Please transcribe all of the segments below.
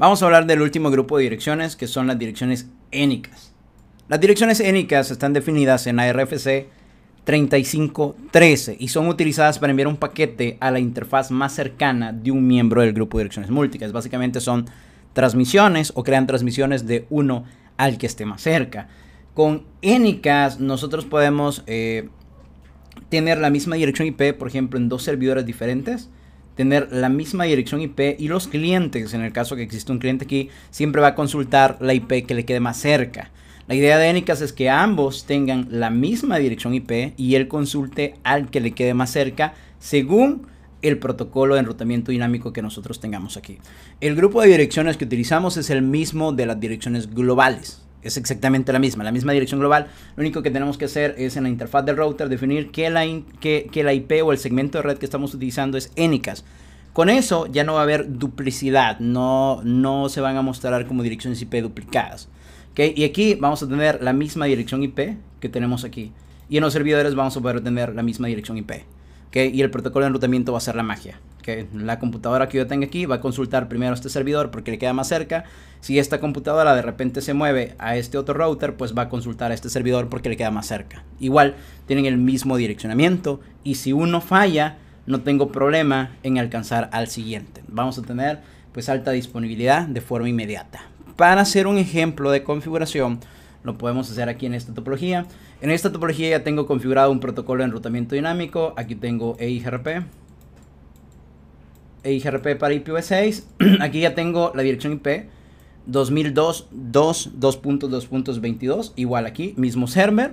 Vamos a hablar del último grupo de direcciones, que son las direcciones énicas. Las direcciones énicas están definidas en ARFC 3513 y son utilizadas para enviar un paquete a la interfaz más cercana de un miembro del grupo de direcciones múltiples. Básicamente son transmisiones o crean transmisiones de uno al que esté más cerca. Con énicas nosotros podemos eh, tener la misma dirección IP, por ejemplo, en dos servidores diferentes tener la misma dirección IP y los clientes, en el caso que existe un cliente aquí, siempre va a consultar la IP que le quede más cerca. La idea de Anycast es que ambos tengan la misma dirección IP y él consulte al que le quede más cerca según el protocolo de enrutamiento dinámico que nosotros tengamos aquí. El grupo de direcciones que utilizamos es el mismo de las direcciones globales es exactamente la misma, la misma dirección global. Lo único que tenemos que hacer es en la interfaz del router definir que la, que, la IP o el segmento de red que estamos utilizando es ENICAS. Con eso ya no va a haber duplicidad, no, no se van a mostrar como direcciones IP duplicadas. Y aquí vamos a tener la misma dirección IP que tenemos aquí. Y en los servidores vamos a poder tener la misma dirección IP. Y el protocolo de enrutamiento va a ser la magia la computadora que yo tenga aquí va a consultar primero este servidor porque le queda más cerca. Si esta computadora de repente se mueve a este otro router, pues va a consultar a este servidor porque le queda más cerca. Igual, tienen el mismo direccionamiento y si uno falla, no tengo problema en alcanzar al siguiente. Vamos a tener pues alta disponibilidad de forma inmediata. Para hacer un ejemplo de configuración, lo podemos hacer aquí en esta topología. En esta topología ya tengo configurado un protocolo de enrutamiento dinámico. Aquí tengo EIGRP, e IGRP para IPv6. E aquí ya tengo la dirección IP 2002.2.2.22 Igual aquí, mismo server.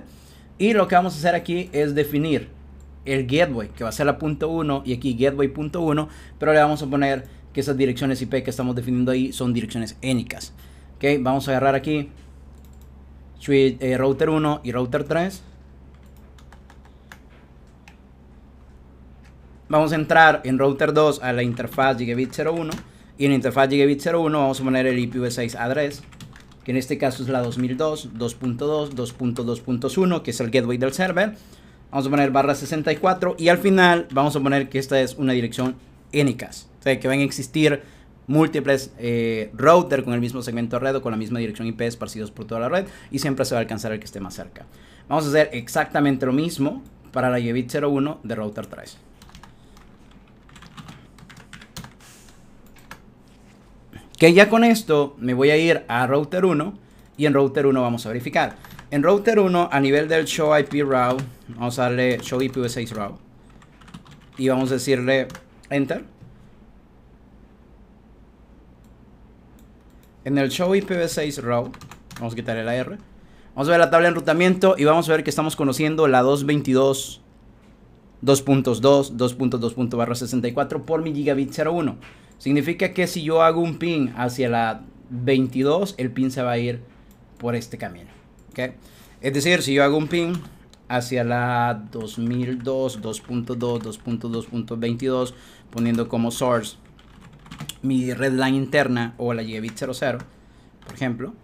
Y lo que vamos a hacer aquí es definir el gateway, que va a ser la punto .1 y aquí gateway.1, pero le vamos a poner que esas direcciones IP que estamos definiendo ahí son direcciones énicas. Okay, vamos a agarrar aquí eh, router 1 y router 3. vamos a entrar en router 2 a la interfaz Gigabit 01 y en la interfaz Gigabit 01 vamos a poner el IPv6 address que en este caso es la 2002, 2.2, 2.2.1 que es el gateway del server vamos a poner barra 64 y al final vamos a poner que esta es una dirección NICAS. o sea que van a existir múltiples routers eh, router con el mismo segmento de red o con la misma dirección IP esparcidos por toda la red y siempre se va a alcanzar el que esté más cerca vamos a hacer exactamente lo mismo para la Gigabit 01 de router 3 Que ya con esto me voy a ir a router 1 y en router 1 vamos a verificar. En router 1 a nivel del show IP route, vamos a darle show IPv6 route y vamos a decirle enter. En el show IPv6 route, vamos a quitarle la R. Vamos a ver la tabla de enrutamiento y vamos a ver que estamos conociendo la 222 por mi gigabit 01. Significa que si yo hago un pin hacia la 22, el pin se va a ir por este camino. Es decir, si yo hago un pin hacia la 2002, 2.2, 2.2.22, poniendo como source mi red line interna o la gigabit 00, por ejemplo.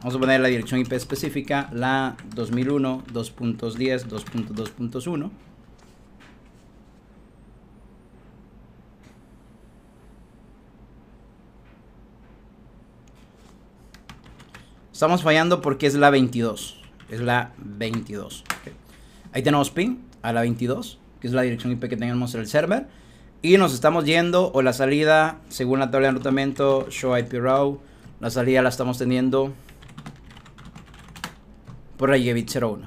Vamos a poner la dirección IP específica, la 2001, 2.10, 2.2.1. Estamos fallando porque es la 22. Es la 22. Ahí tenemos ping a la 22, que es la dirección IP que tenemos en el server. Y nos estamos yendo, o la salida, según la tabla de enrutamiento, show IP row, la salida la estamos teniendo por la gigabit 01.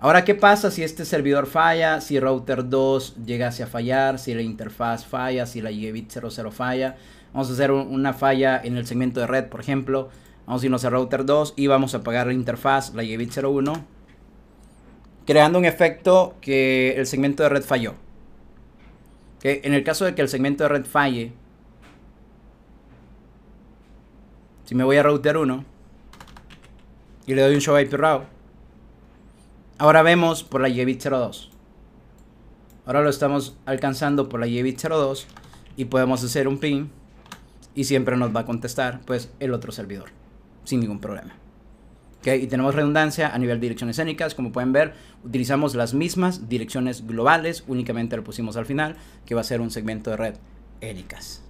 Ahora, ¿qué pasa si este servidor falla? Si router 2 llegase a fallar, si la interfaz falla, si la gigabit 00 falla. Vamos a hacer una falla en el segmento de red, por ejemplo. Vamos a irnos a router 2 y vamos a apagar la interfaz, la JBit 01, creando un efecto que el segmento de red falló. Que en el caso de que el segmento de red falle, si me voy a router 1 y le doy un show IP Route. ahora vemos por la JBit 02. Ahora lo estamos alcanzando por la JBit 02 y podemos hacer un PIN. y siempre nos va a contestar pues el otro servidor sin ningún problema. Y tenemos redundancia a nivel de direcciones énicas. Como pueden ver, utilizamos las mismas direcciones globales, únicamente lo pusimos al final, que va a ser un segmento de red énicas.